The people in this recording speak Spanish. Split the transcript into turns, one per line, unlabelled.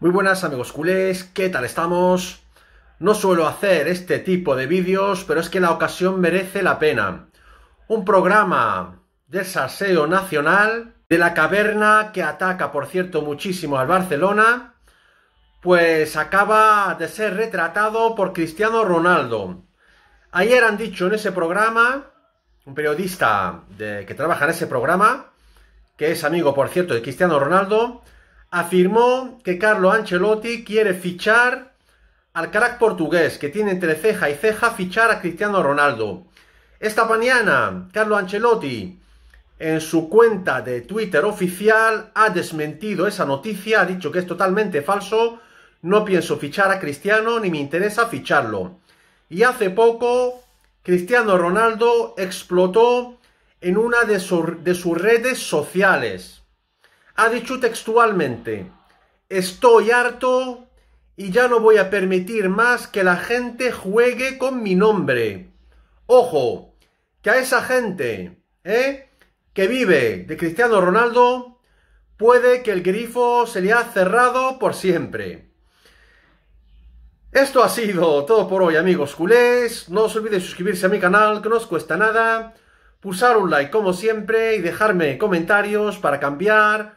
Muy buenas amigos culés, ¿qué tal estamos? No suelo hacer este tipo de vídeos, pero es que la ocasión merece la pena. Un programa de Saseo nacional, de la caverna que ataca, por cierto, muchísimo al Barcelona, pues acaba de ser retratado por Cristiano Ronaldo. Ayer han dicho en ese programa, un periodista que trabaja en ese programa, que es amigo, por cierto, de Cristiano Ronaldo, afirmó que Carlo Ancelotti quiere fichar al crack portugués, que tiene entre ceja y ceja fichar a Cristiano Ronaldo. Esta mañana, Carlo Ancelotti, en su cuenta de Twitter oficial, ha desmentido esa noticia, ha dicho que es totalmente falso, no pienso fichar a Cristiano ni me interesa ficharlo. Y hace poco, Cristiano Ronaldo explotó en una de, de sus redes sociales ha dicho textualmente, estoy harto y ya no voy a permitir más que la gente juegue con mi nombre. Ojo, que a esa gente ¿eh? que vive de Cristiano Ronaldo, puede que el grifo se le ha cerrado por siempre. Esto ha sido todo por hoy amigos culés, no os olvidéis suscribirse a mi canal que no os cuesta nada, pulsar un like como siempre y dejarme comentarios para cambiar